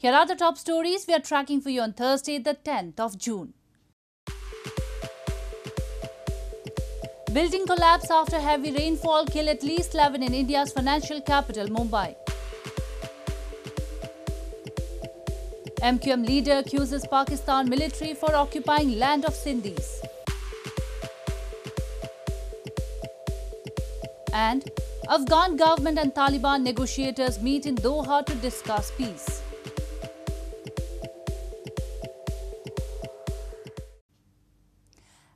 Here are the top stories we are tracking for you on Thursday, the 10th of June. Building collapse after heavy rainfall kill at least 11 in India's financial capital, Mumbai. MQM leader accuses Pakistan military for occupying land of Sindhis. And Afghan government and Taliban negotiators meet in Doha to discuss peace.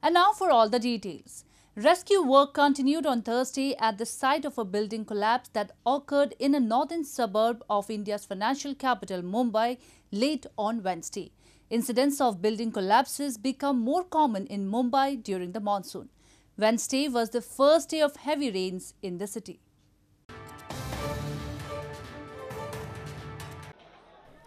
And now for all the details. Rescue work continued on Thursday at the site of a building collapse that occurred in a northern suburb of India's financial capital, Mumbai, late on Wednesday. Incidents of building collapses become more common in Mumbai during the monsoon. Wednesday was the first day of heavy rains in the city.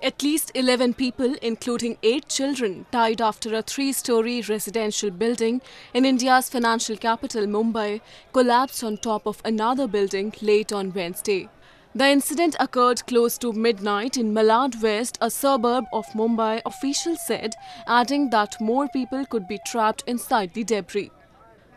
At least 11 people, including eight children, died after a three-story residential building in India's financial capital Mumbai collapsed on top of another building late on Wednesday. The incident occurred close to midnight in Malad West, a suburb of Mumbai, officials said, adding that more people could be trapped inside the debris.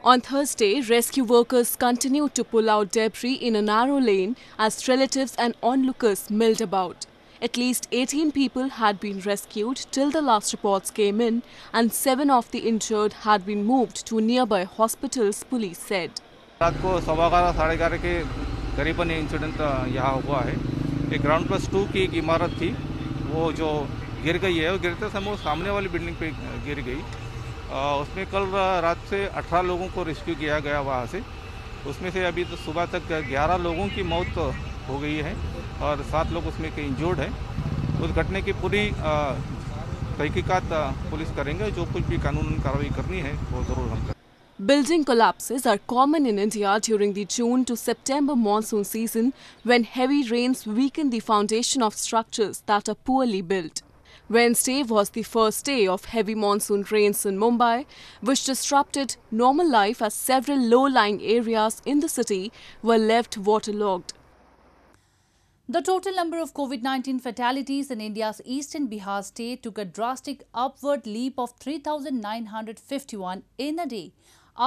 On Thursday, rescue workers continued to pull out debris in a narrow lane as relatives and onlookers milled about. At least 18 people had been rescued till the last reports came in and seven of the injured had been moved to nearby hospitals, police said. रात को सवा ग्यारह साढ़े ग्यारह के करीबन ये incident यहाँ हुआ है एक ग्राउंड प्लस टू की एक इमारत थी वो जो गिर गई है वो गिरते समय वो सामने वाली बिल्डिंग पे गिर गई उसमें कल रात से 18 लोगों को रेस्क्यू किया गया वहाँ से उसमें से अभी तो सुबह तक 11 लोगों की मौत हो गई है और सात लोग उसमें के इंजोर्ड हैं उस घटने की पूरी तहकीकत पुलिस करेंगे जो कुछ भी कानून कार्रवाई करनी है वो ज़रूर हम करें Building collapses are common in India during the June to September monsoon season when heavy rains weaken the foundation of structures that are poorly built. Wednesday was the first day of heavy monsoon rains in Mumbai, which disrupted normal life as several low-lying areas in the city were left waterlogged. The total number of COVID-19 fatalities in India's eastern Bihar state took a drastic upward leap of 3,951 in a day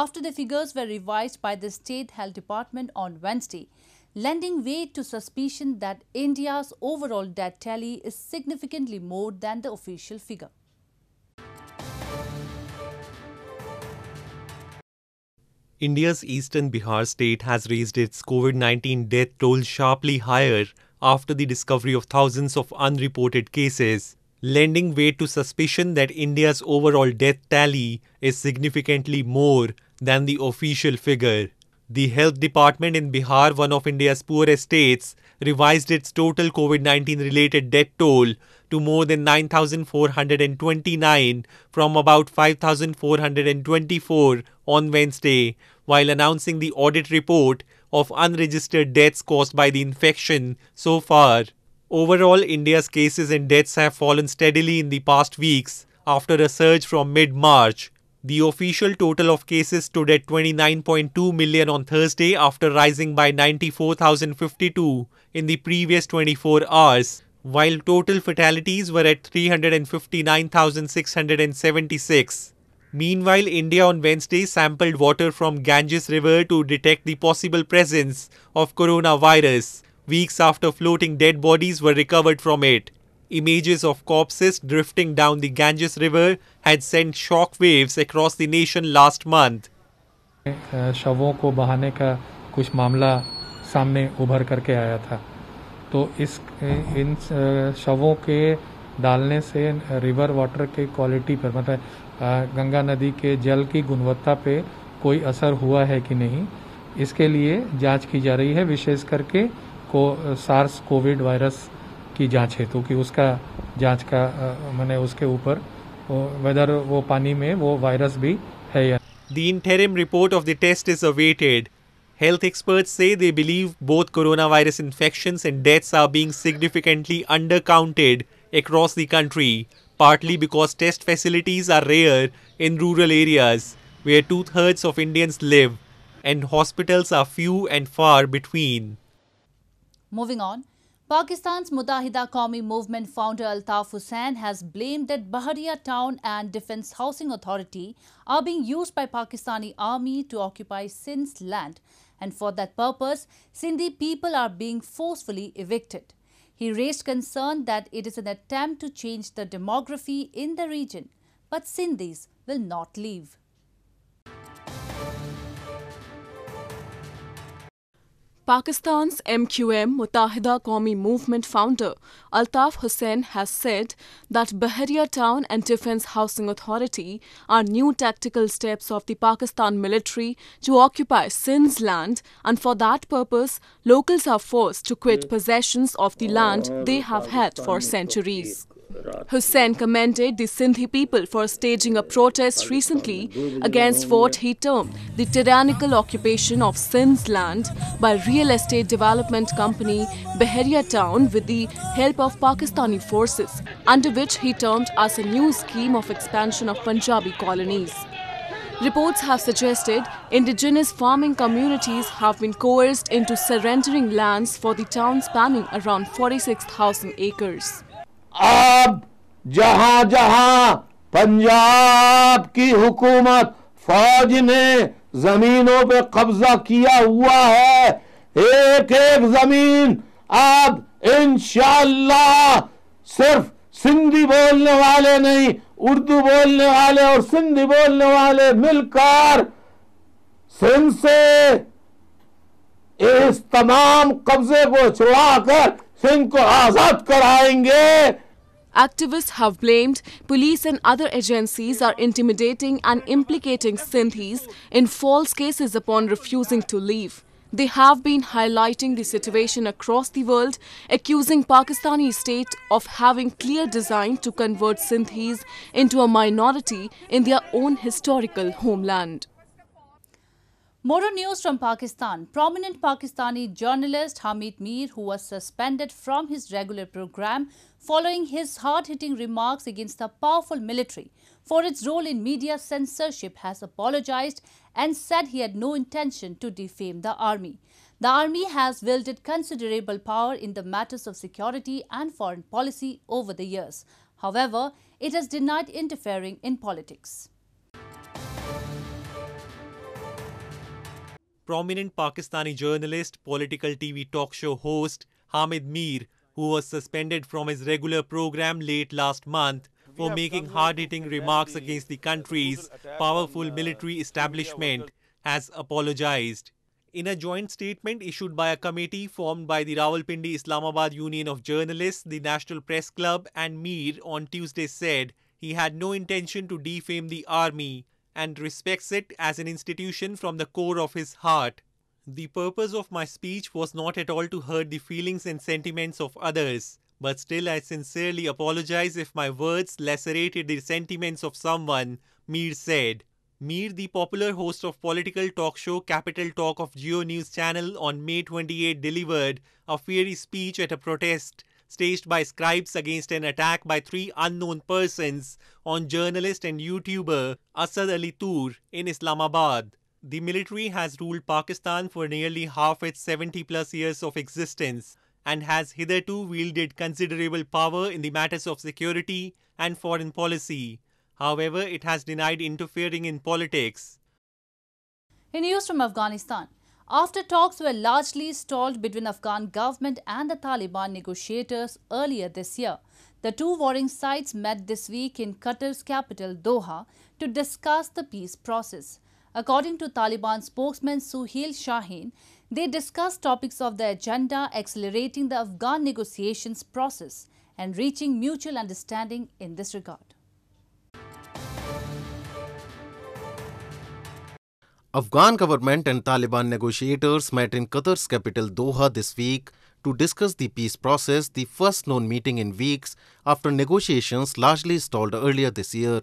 after the figures were revised by the State Health Department on Wednesday, lending weight to suspicion that India's overall death tally is significantly more than the official figure. India's eastern Bihar state has raised its COVID 19 death toll sharply higher after the discovery of thousands of unreported cases, lending weight to suspicion that India's overall death tally is significantly more than the official figure. The health department in Bihar, one of India's poorest states, revised its total COVID 19 related death toll to more than 9,429 from about 5,424 on Wednesday, while announcing the audit report of unregistered deaths caused by the infection so far. Overall, India's cases and deaths have fallen steadily in the past weeks after a surge from mid-March. The official total of cases stood at 29.2 million on Thursday after rising by 94,052 in the previous 24 hours, while total fatalities were at 359,676. Meanwhile, India on Wednesday sampled water from Ganges River to detect the possible presence of coronavirus, weeks after floating dead bodies were recovered from it. Images of corpses drifting down the Ganges River had sent shock waves across the nation last month. शवों को बहाने का कुछ मामला सामने उभर करके आया था तो इस इन शवों के डालने से रिवर वाटर के क्वालिटी पर मतलब गंगा नदी के जल की गुणवत्ता पे कोई असर हुआ है कि नहीं इसके लिए जांच की जा रही है विशेष करके को सार्स कोविड वायरस की जांच हेतु कि उसका जांच का मैंने उसके ऊपर वेदर वो पानी में वो वायरस भी है या The interim report of the test is awaited. Health experts say they believe both coronavirus infections and deaths are being significantly undercounted across the country. partly because test facilities are rare in rural areas where two thirds of Indians live and hospitals are few and far between. Moving on, Pakistan's Mudahida Qaumi Movement founder Altaf Hussain has blamed that Baharia Town and Defense Housing Authority are being used by Pakistani army to occupy Sindh's land and for that purpose, Sindhi people are being forcefully evicted. He raised concern that it is an attempt to change the demography in the region, but Sindhis will not leave. Pakistan's MQM Mutahida Qaumi Movement founder Altaf Hussain has said that Bahariya Town and Defence Housing Authority are new tactical steps of the Pakistan military to occupy Sindh's land and for that purpose locals are forced to quit hmm. possessions of the land oh, they have had for centuries. Hussein commended the Sindhi people for staging a protest recently against what he termed the tyrannical occupation of Sindh's land by real estate development company Beheria Town with the help of Pakistani forces, under which he termed as a new scheme of expansion of Punjabi colonies. Reports have suggested indigenous farming communities have been coerced into surrendering lands for the town spanning around 46,000 acres. अब जहां जहां पंजाब की हुकूमत फौज ने जमीनों पे कब्जा किया हुआ है एक एक जमीन अब इंशाला सिर्फ सिंधी बोलने वाले नहीं उर्दू बोलने वाले और सिंधी बोलने वाले मिलकर सिंध से इस तमाम कब्जे को छुड़ाकर Activists have blamed police and other agencies are intimidating and implicating Sindhis in false cases upon refusing to leave. They have been highlighting the situation across the world, accusing Pakistani state of having clear design to convert Sindhis into a minority in their own historical homeland. More news from Pakistan. Prominent Pakistani journalist Hamid Mir, who was suspended from his regular program following his hard-hitting remarks against the powerful military for its role in media censorship, has apologized and said he had no intention to defame the army. The army has wielded considerable power in the matters of security and foreign policy over the years. However, it has denied interfering in politics. prominent Pakistani journalist, political TV talk show host Hamid Mir, who was suspended from his regular program late last month for making hard-hitting remarks against the country's powerful military establishment, has apologized. In a joint statement issued by a committee formed by the Rawalpindi Islamabad Union of Journalists, the National Press Club and Mir on Tuesday said he had no intention to defame the army and respects it as an institution from the core of his heart. The purpose of my speech was not at all to hurt the feelings and sentiments of others, but still I sincerely apologize if my words lacerated the sentiments of someone, Mir said. Mir, the popular host of political talk show Capital Talk of Geo News channel on May 28 delivered a fiery speech at a protest staged by scribes against an attack by three unknown persons on journalist and YouTuber Asad Ali Tur in Islamabad. The military has ruled Pakistan for nearly half its 70 plus years of existence and has hitherto wielded considerable power in the matters of security and foreign policy. However, it has denied interfering in politics. In news from Afghanistan, after talks were largely stalled between Afghan government and the Taliban negotiators earlier this year. The two warring sides met this week in Qatar's capital Doha to discuss the peace process. According to Taliban spokesman Suhail Shaheen, they discussed topics of the agenda accelerating the Afghan negotiations process and reaching mutual understanding in this regard. Afghan government and Taliban negotiators met in Qatar's capital Doha this week to discuss the peace process, the first known meeting in weeks after negotiations largely stalled earlier this year.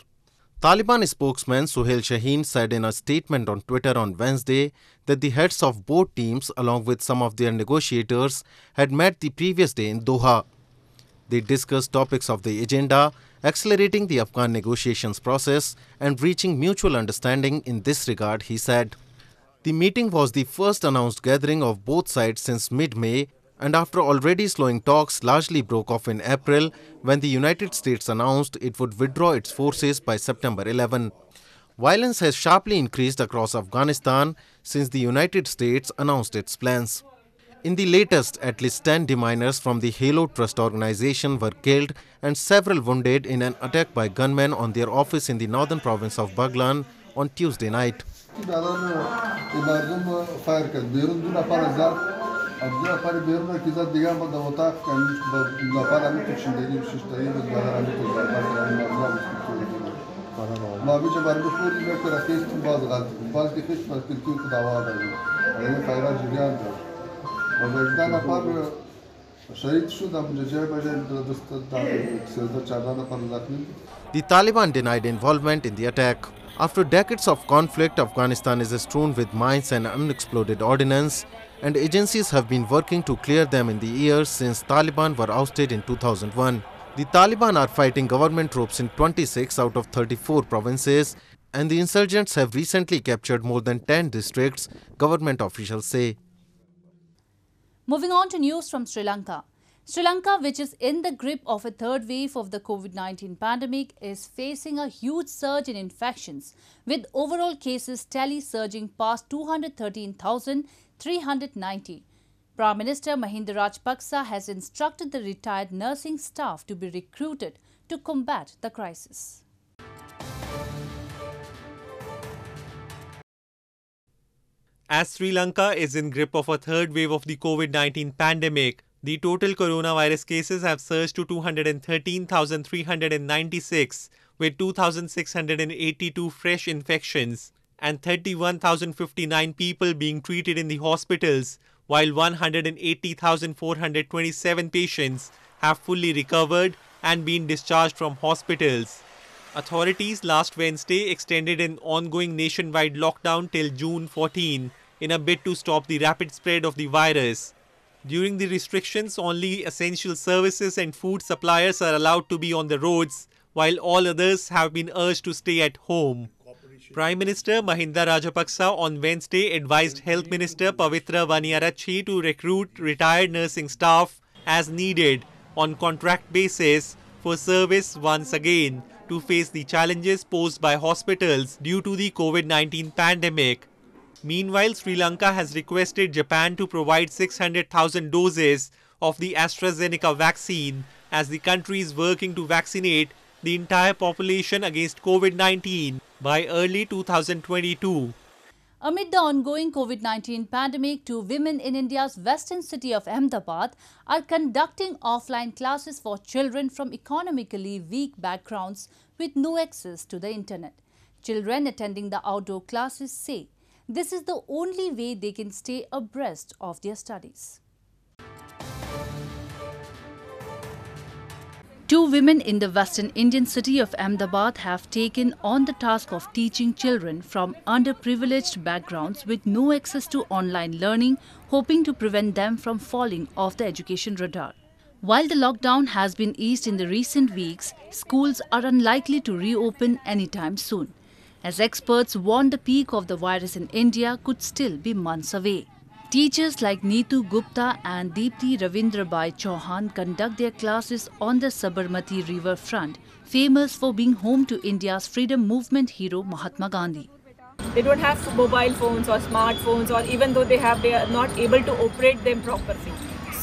Taliban spokesman Suhail Shaheen said in a statement on Twitter on Wednesday that the heads of both teams, along with some of their negotiators, had met the previous day in Doha. They discussed topics of the agenda, accelerating the Afghan negotiations process and reaching mutual understanding in this regard, he said. The meeting was the first announced gathering of both sides since mid-May and after already slowing talks largely broke off in April when the United States announced it would withdraw its forces by September 11. Violence has sharply increased across Afghanistan since the United States announced its plans. In the latest, at least 10 miners from the Halo Trust organization were killed and several wounded in an attack by gunmen on their office in the northern province of Baglan on Tuesday night. The Taliban denied involvement in the attack. After decades of conflict, Afghanistan is strewn with mines and unexploded ordnance, and agencies have been working to clear them in the years since Taliban were ousted in 2001. The Taliban are fighting government troops in 26 out of 34 provinces, and the insurgents have recently captured more than 10 districts, government officials say. Moving on to news from Sri Lanka. Sri Lanka, which is in the grip of a third wave of the COVID-19 pandemic, is facing a huge surge in infections, with overall cases tally surging past 213,390. Prime Minister Mahinda Rajapaksa has instructed the retired nursing staff to be recruited to combat the crisis. As Sri Lanka is in grip of a third wave of the COVID-19 pandemic, the total coronavirus cases have surged to 213,396 with 2,682 fresh infections and 31,059 people being treated in the hospitals while 180,427 patients have fully recovered and been discharged from hospitals. Authorities last Wednesday extended an ongoing nationwide lockdown till June 14 in a bid to stop the rapid spread of the virus. During the restrictions, only essential services and food suppliers are allowed to be on the roads, while all others have been urged to stay at home. Prime Minister Mahinda Rajapaksa on Wednesday advised Health Minister Pavitra Vaniyarachi to recruit retired nursing staff as needed on contract basis for service once again to face the challenges posed by hospitals due to the COVID-19 pandemic. Meanwhile, Sri Lanka has requested Japan to provide 600,000 doses of the AstraZeneca vaccine as the country is working to vaccinate the entire population against COVID-19 by early 2022. Amid the ongoing COVID-19 pandemic, two women in India's western city of Ahmedabad are conducting offline classes for children from economically weak backgrounds with no access to the internet. Children attending the outdoor classes say this is the only way they can stay abreast of their studies. Two women in the western Indian city of Ahmedabad have taken on the task of teaching children from underprivileged backgrounds with no access to online learning, hoping to prevent them from falling off the education radar. While the lockdown has been eased in the recent weeks, schools are unlikely to reopen anytime soon as experts warn the peak of the virus in India could still be months away. Teachers like Neetu Gupta and Deepthi Ravindrabai Chauhan conduct their classes on the Sabarmati river front, famous for being home to India's freedom movement hero Mahatma Gandhi. They don't have mobile phones or smartphones or even though they have, they are not able to operate them properly.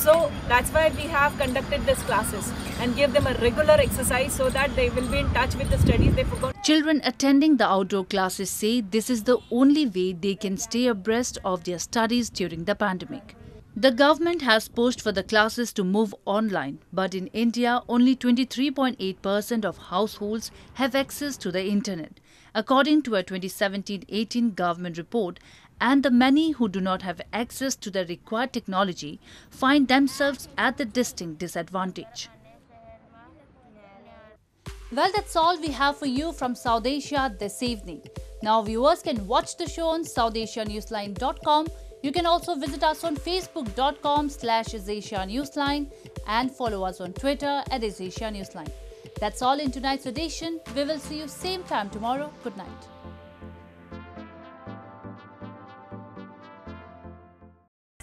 So that's why we have conducted these classes and give them a regular exercise so that they will be in touch with the studies they forgot. Children attending the outdoor classes say this is the only way they can stay abreast of their studies during the pandemic. The government has pushed for the classes to move online, but in India, only 23.8% of households have access to the internet, according to a 2017-18 government report and the many who do not have access to the required technology find themselves at the distinct disadvantage. Well, that's all we have for you from South Asia this evening. Now, viewers can watch the show on SouthAsiaNewsline.com. You can also visit us on Facebook.com slash Newsline and follow us on Twitter at Is Newsline. That's all in tonight's edition. We will see you same time tomorrow. Good night.